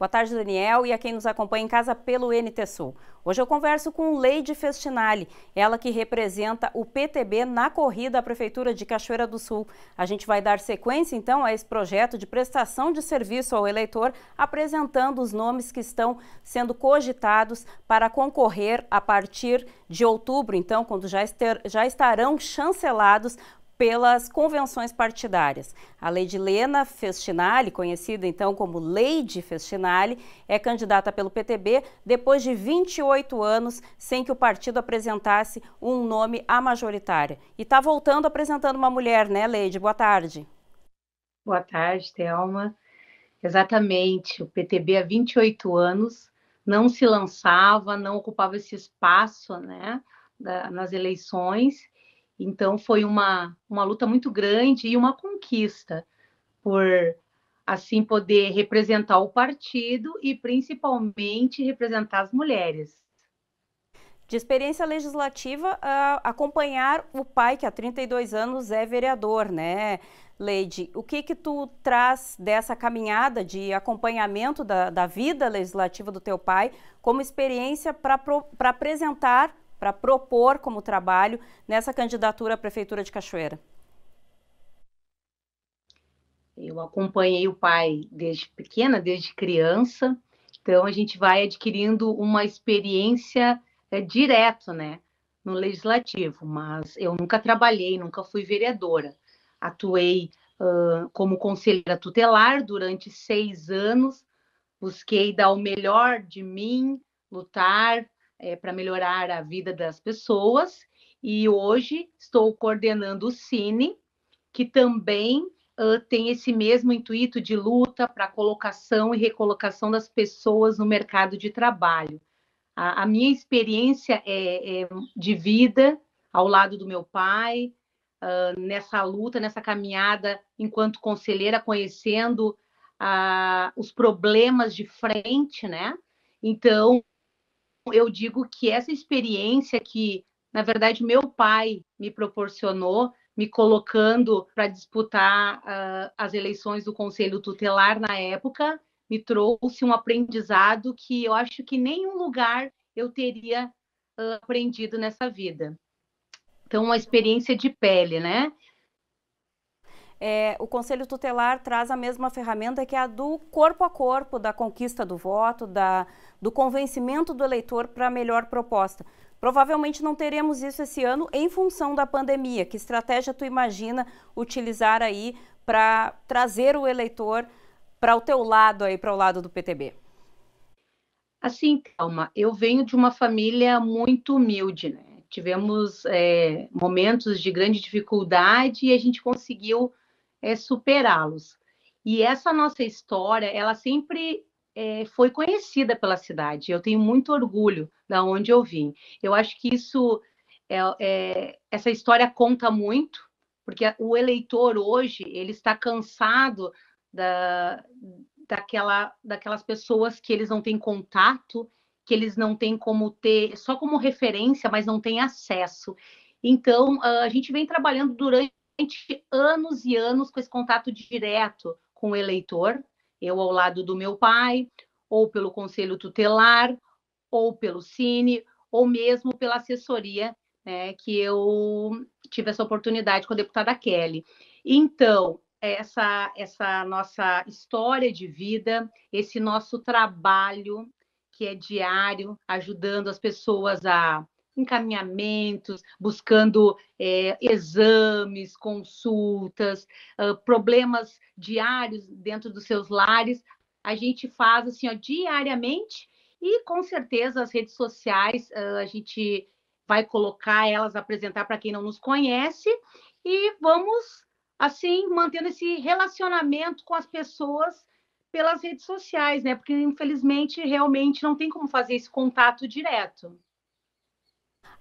Boa tarde, Daniel, e a quem nos acompanha em casa pelo NT Sul. Hoje eu converso com Leide Festinale, ela que representa o PTB na corrida à Prefeitura de Cachoeira do Sul. A gente vai dar sequência, então, a esse projeto de prestação de serviço ao eleitor, apresentando os nomes que estão sendo cogitados para concorrer a partir de outubro, então, quando já, ester, já estarão chancelados pelas convenções partidárias. A Lady Lena Festinale, conhecida então como Lady Festinale, é candidata pelo PTB depois de 28 anos sem que o partido apresentasse um nome à majoritária. E está voltando apresentando uma mulher, né, Lady? Boa tarde. Boa tarde, Thelma. Exatamente, o PTB há 28 anos não se lançava, não ocupava esse espaço né, da, nas eleições então foi uma, uma luta muito grande e uma conquista por assim poder representar o partido e principalmente representar as mulheres. De experiência legislativa, acompanhar o pai que há 32 anos é vereador, né, Leide? O que que tu traz dessa caminhada de acompanhamento da, da vida legislativa do teu pai como experiência para apresentar para propor como trabalho nessa candidatura à Prefeitura de Cachoeira? Eu acompanhei o pai desde pequena, desde criança, então a gente vai adquirindo uma experiência é, direto, né, no legislativo. Mas eu nunca trabalhei, nunca fui vereadora. Atuei uh, como conselheira tutelar durante seis anos. Busquei dar o melhor de mim, lutar é, para melhorar a vida das pessoas. E hoje estou coordenando o Cine, que também uh, tem esse mesmo intuito de luta para colocação e recolocação das pessoas no mercado de trabalho. A, a minha experiência é, é, de vida ao lado do meu pai, uh, nessa luta, nessa caminhada enquanto conselheira, conhecendo uh, os problemas de frente, né? Então, eu digo que essa experiência que, na verdade, meu pai me proporcionou, me colocando para disputar uh, as eleições do Conselho Tutelar na época, me trouxe um aprendizado que eu acho que nenhum lugar eu teria uh, aprendido nessa vida. Então, uma experiência de pele, né? é, o Conselho Tutelar traz a mesma ferramenta que é a do corpo a corpo, da conquista do voto, da, do convencimento do eleitor para a melhor proposta. Provavelmente não teremos isso esse ano em função da pandemia. Que estratégia tu imagina utilizar aí para trazer o eleitor para o teu lado aí, para o lado do PTB? Assim, calma, eu venho de uma família muito humilde, né? Tivemos é, momentos de grande dificuldade e a gente conseguiu é superá-los. E essa nossa história, ela sempre é, foi conhecida pela cidade. Eu tenho muito orgulho da onde eu vim. Eu acho que isso, é, é, essa história conta muito, porque o eleitor hoje ele está cansado da, daquela, daquelas pessoas que eles não têm contato, que eles não têm como ter, só como referência, mas não têm acesso. Então, a gente vem trabalhando durante gente anos e anos com esse contato direto com o eleitor, eu ao lado do meu pai, ou pelo conselho tutelar, ou pelo Cine, ou mesmo pela assessoria né, que eu tive essa oportunidade com a deputada Kelly. Então, essa, essa nossa história de vida, esse nosso trabalho que é diário, ajudando as pessoas a encaminhamentos, buscando é, exames, consultas, uh, problemas diários dentro dos seus lares. A gente faz assim ó, diariamente e com certeza as redes sociais uh, a gente vai colocar elas, apresentar para quem não nos conhece e vamos assim mantendo esse relacionamento com as pessoas pelas redes sociais, né? Porque infelizmente realmente não tem como fazer esse contato direto.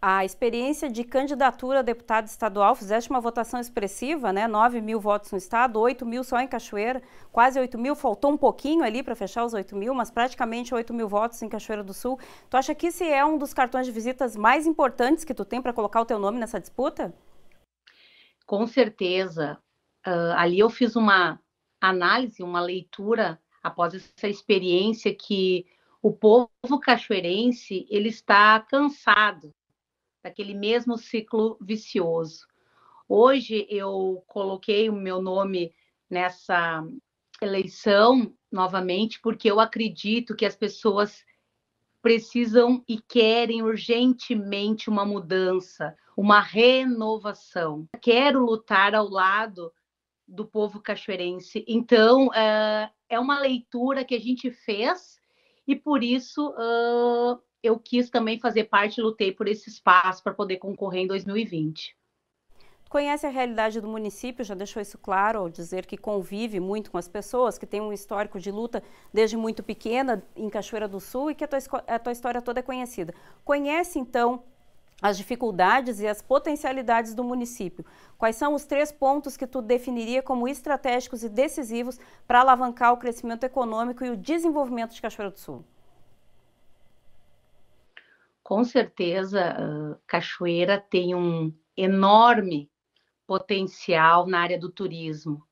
A experiência de candidatura a deputado estadual, fizeste uma votação expressiva, né? 9 mil votos no estado, 8 mil só em Cachoeira, quase 8 mil, faltou um pouquinho ali para fechar os 8 mil, mas praticamente 8 mil votos em Cachoeira do Sul. Tu acha que esse é um dos cartões de visitas mais importantes que tu tem para colocar o teu nome nessa disputa? Com certeza. Uh, ali eu fiz uma análise, uma leitura após essa experiência que o povo cachoeirense ele está cansado daquele mesmo ciclo vicioso. Hoje eu coloquei o meu nome nessa eleição novamente porque eu acredito que as pessoas precisam e querem urgentemente uma mudança, uma renovação. Quero lutar ao lado do povo cachoeirense. Então, eh, é uma leitura que a gente fez e por isso eu quis também fazer parte, lutei por esse espaço para poder concorrer em 2020. Conhece a realidade do município, já deixou isso claro ao dizer que convive muito com as pessoas, que tem um histórico de luta desde muito pequena em Cachoeira do Sul e que a tua, a tua história toda é conhecida. Conhece, então, as dificuldades e as potencialidades do município. Quais são os três pontos que tu definiria como estratégicos e decisivos para alavancar o crescimento econômico e o desenvolvimento de Cachoeira do Sul? com certeza, Cachoeira tem um enorme potencial na área do turismo.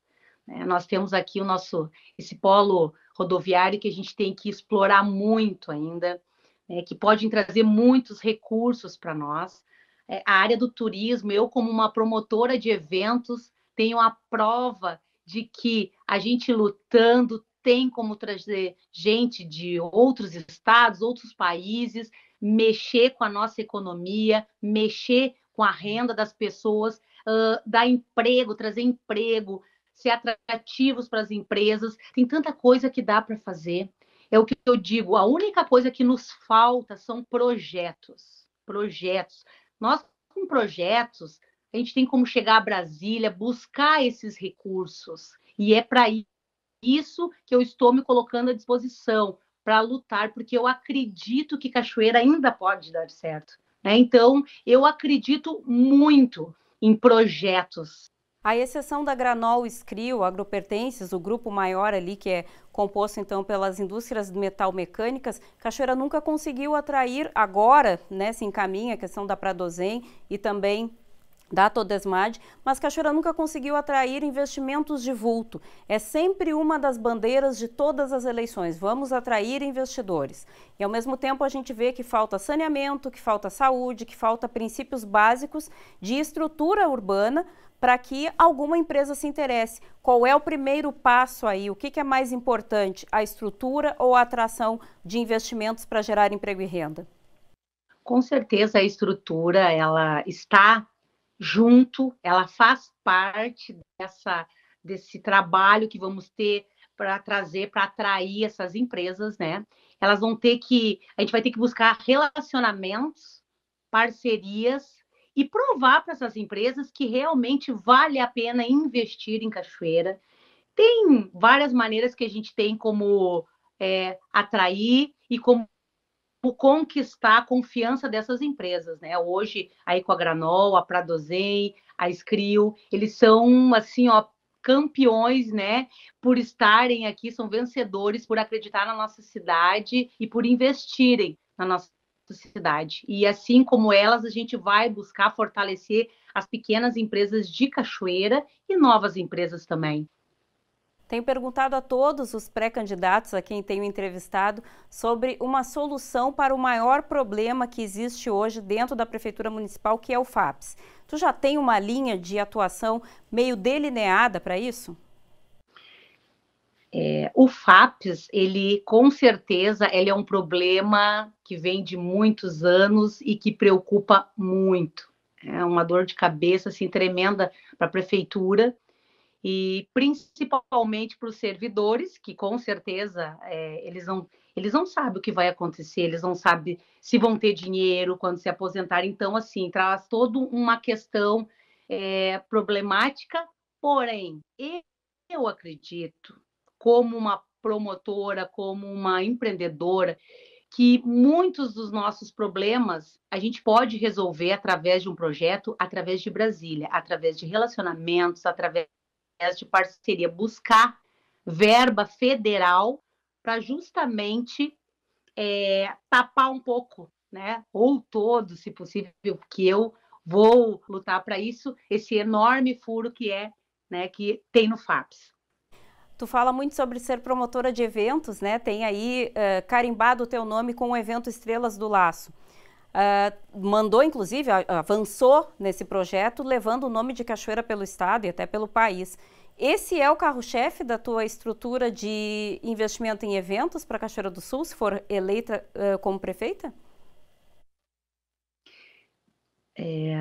Né? Nós temos aqui o nosso esse polo rodoviário que a gente tem que explorar muito ainda, né? que pode trazer muitos recursos para nós. É, a área do turismo, eu como uma promotora de eventos tenho a prova de que a gente lutando tem como trazer gente de outros estados, outros países, mexer com a nossa economia, mexer com a renda das pessoas, uh, dar emprego, trazer emprego, ser atrativos para as empresas. Tem tanta coisa que dá para fazer. É o que eu digo, a única coisa que nos falta são projetos. Projetos. Nós, com projetos, a gente tem como chegar a Brasília, buscar esses recursos. E é para isso que eu estou me colocando à disposição para lutar, porque eu acredito que Cachoeira ainda pode dar certo. Né? Então, eu acredito muito em projetos. A exceção da Granol Escrio Agropertences, o grupo maior ali que é composto então pelas indústrias metal mecânicas, Cachoeira nunca conseguiu atrair agora, né, se encaminha a questão da Pradozem e também da Todesmad, mas Cachoeira nunca conseguiu atrair investimentos de vulto. É sempre uma das bandeiras de todas as eleições. Vamos atrair investidores. E ao mesmo tempo a gente vê que falta saneamento, que falta saúde, que falta princípios básicos de estrutura urbana para que alguma empresa se interesse. Qual é o primeiro passo aí? O que, que é mais importante, a estrutura ou a atração de investimentos para gerar emprego e renda? Com certeza a estrutura ela está junto, ela faz parte dessa, desse trabalho que vamos ter para trazer, para atrair essas empresas, né? Elas vão ter que, a gente vai ter que buscar relacionamentos, parcerias e provar para essas empresas que realmente vale a pena investir em Cachoeira. Tem várias maneiras que a gente tem como é, atrair e como por conquistar a confiança dessas empresas, né? Hoje a Ecoagranol, a Pradozen, a Scrio, eles são assim, ó, campeões, né? Por estarem aqui, são vencedores por acreditar na nossa cidade e por investirem na nossa cidade. E assim como elas, a gente vai buscar fortalecer as pequenas empresas de Cachoeira e novas empresas também. Tenho perguntado a todos os pré-candidatos a quem tenho entrevistado sobre uma solução para o maior problema que existe hoje dentro da Prefeitura Municipal, que é o FAPS. Tu já tem uma linha de atuação meio delineada para isso? É, o FAPS, ele com certeza ele é um problema que vem de muitos anos e que preocupa muito. É uma dor de cabeça assim, tremenda para a prefeitura e principalmente para os servidores, que com certeza é, eles, não, eles não sabem o que vai acontecer, eles não sabem se vão ter dinheiro quando se aposentar. Então, assim, traz toda uma questão é, problemática, porém, eu acredito, como uma promotora, como uma empreendedora, que muitos dos nossos problemas a gente pode resolver através de um projeto, através de Brasília, através de relacionamentos, através de parceria, buscar verba federal para justamente é, tapar um pouco, né? Ou todo, se possível, que eu vou lutar para isso, esse enorme furo que é, né, que tem no FAPS. Tu fala muito sobre ser promotora de eventos, né? Tem aí uh, carimbado o teu nome com o evento Estrelas do Laço. Ah, mandou, inclusive, avançou nesse projeto, levando o nome de Cachoeira pelo Estado e até pelo país. Esse é o carro-chefe da tua estrutura de investimento em eventos para Cachoeira do Sul, se for eleita uh, como prefeita? É,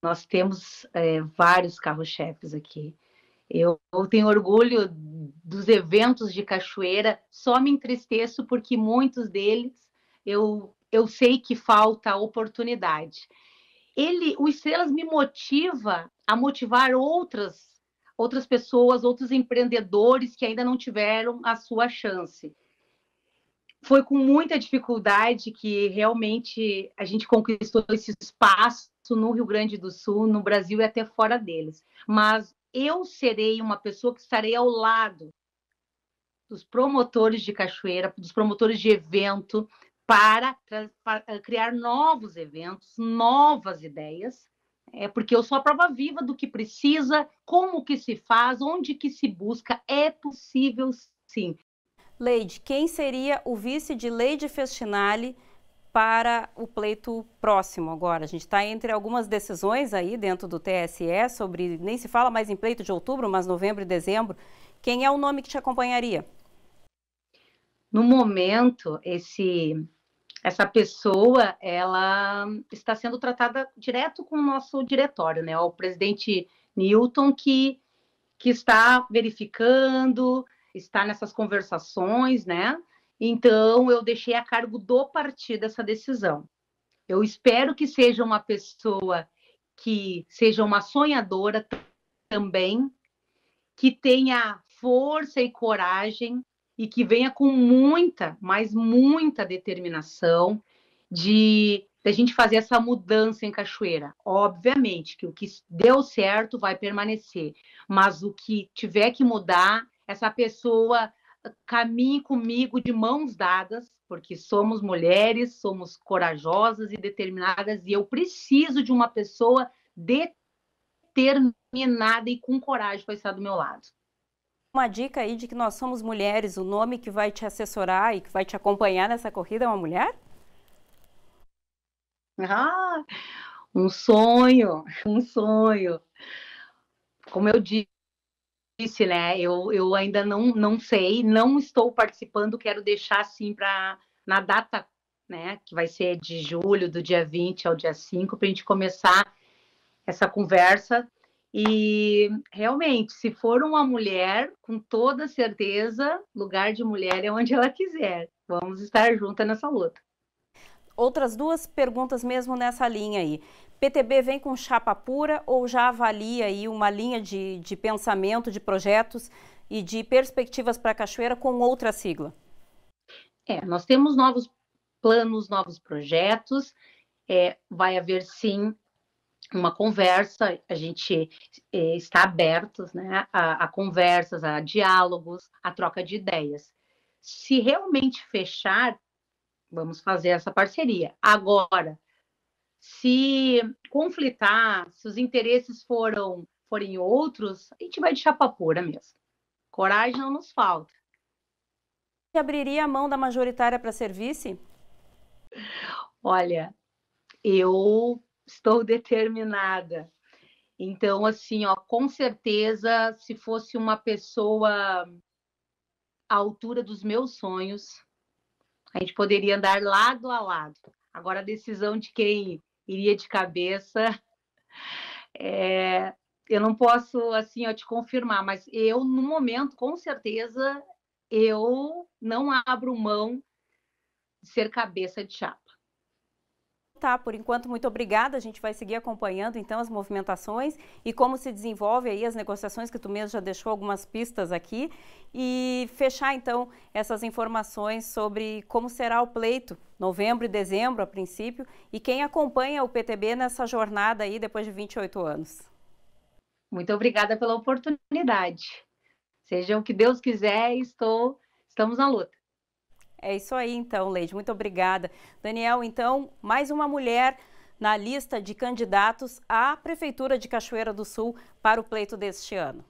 nós temos é, vários carro-chefes aqui. Eu, eu tenho orgulho dos eventos de cachoeira, só me entristeço porque muitos deles eu eu sei que falta oportunidade. Ele, o Estrelas me motiva a motivar outras outras pessoas, outros empreendedores que ainda não tiveram a sua chance. Foi com muita dificuldade que realmente a gente conquistou esse espaço no Rio Grande do Sul, no Brasil e até fora deles. Mas eu serei uma pessoa que estarei ao lado dos promotores de cachoeira, dos promotores de evento, para, para eh, criar novos eventos, novas ideias, é porque eu sou a prova viva do que precisa, como que se faz, onde que se busca, é possível sim. Leide, quem seria o vice de Leide Festinale para o pleito próximo agora? A gente está entre algumas decisões aí dentro do TSE sobre, nem se fala mais em pleito de outubro, mas novembro e dezembro. Quem é o nome que te acompanharia? No momento, esse essa pessoa ela está sendo tratada direto com o nosso diretório, né? O presidente Newton que, que está verificando, está nessas conversações, né? Então eu deixei a cargo do partido essa decisão. Eu espero que seja uma pessoa que seja uma sonhadora também, que tenha força e coragem e que venha com muita, mas muita determinação de a gente fazer essa mudança em Cachoeira. Obviamente que o que deu certo vai permanecer, mas o que tiver que mudar, essa pessoa ah, caminhe comigo de mãos dadas, porque somos mulheres, somos corajosas e determinadas, e eu preciso de uma pessoa determinada e com coragem para estar do meu lado. Uma dica aí de que nós somos mulheres, o nome que vai te assessorar e que vai te acompanhar nessa corrida é uma mulher? Ah, um sonho, um sonho. Como eu disse, né? Eu, eu ainda não, não sei, não estou participando, quero deixar assim para na data, né? Que vai ser de julho, do dia 20 ao dia 5, para a gente começar essa conversa e realmente, se for uma mulher, com toda certeza, lugar de mulher é onde ela quiser. Vamos estar juntas nessa luta. Outras duas perguntas mesmo nessa linha aí. PTB vem com chapa pura ou já avalia aí uma linha de, de pensamento, de projetos e de perspectivas para a Cachoeira com outra sigla? É, nós temos novos planos, novos projetos. É, vai haver sim uma conversa, a gente eh, está abertos né, a, a, conversas, a diálogos, a troca de ideias. Se realmente fechar, vamos fazer essa parceria. Agora, se conflitar, se os interesses foram, forem outros, a gente vai de chapa pura mesmo. Coragem não nos falta. Você abriria a mão da majoritária para servir-se? Olha, eu estou determinada. Então, assim, ó, com certeza, se fosse uma pessoa à altura dos meus sonhos, a gente poderia andar lado a lado. Agora, a decisão de quem iria de cabeça, é... eu não posso, assim, ó, te confirmar, mas eu, no momento, com certeza, eu não abro mão de ser cabeça de chave tá, por enquanto, muito obrigada. A gente vai seguir acompanhando então as movimentações e como se desenvolve aí as negociações, que tu mesmo já deixou algumas pistas aqui. E fechar então essas informações sobre como será o pleito, novembro e dezembro a princípio, e quem acompanha o PTB nessa jornada aí depois de 28 anos. Muito obrigada pela oportunidade. Seja o que Deus quiser, estou, estamos na luta. É isso aí, então, Leide. Muito obrigada. Daniel, então, mais uma mulher na lista de candidatos à Prefeitura de Cachoeira do Sul para o pleito deste ano.